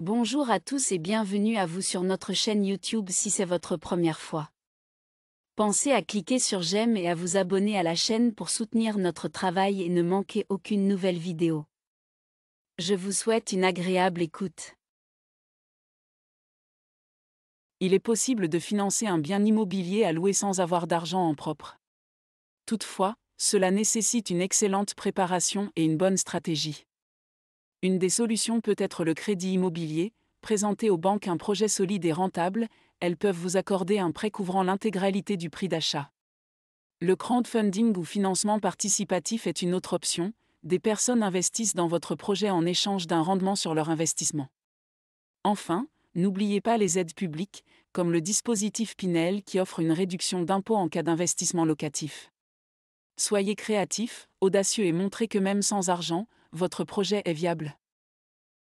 Bonjour à tous et bienvenue à vous sur notre chaîne YouTube si c'est votre première fois. Pensez à cliquer sur j'aime et à vous abonner à la chaîne pour soutenir notre travail et ne manquer aucune nouvelle vidéo. Je vous souhaite une agréable écoute. Il est possible de financer un bien immobilier à louer sans avoir d'argent en propre. Toutefois, cela nécessite une excellente préparation et une bonne stratégie. Une des solutions peut être le crédit immobilier, présentez aux banques un projet solide et rentable, elles peuvent vous accorder un prêt couvrant l'intégralité du prix d'achat. Le crowdfunding ou financement participatif est une autre option, des personnes investissent dans votre projet en échange d'un rendement sur leur investissement. Enfin, n'oubliez pas les aides publiques, comme le dispositif Pinel qui offre une réduction d'impôt en cas d'investissement locatif. Soyez créatif, audacieux et montrez que même sans argent, votre projet est viable.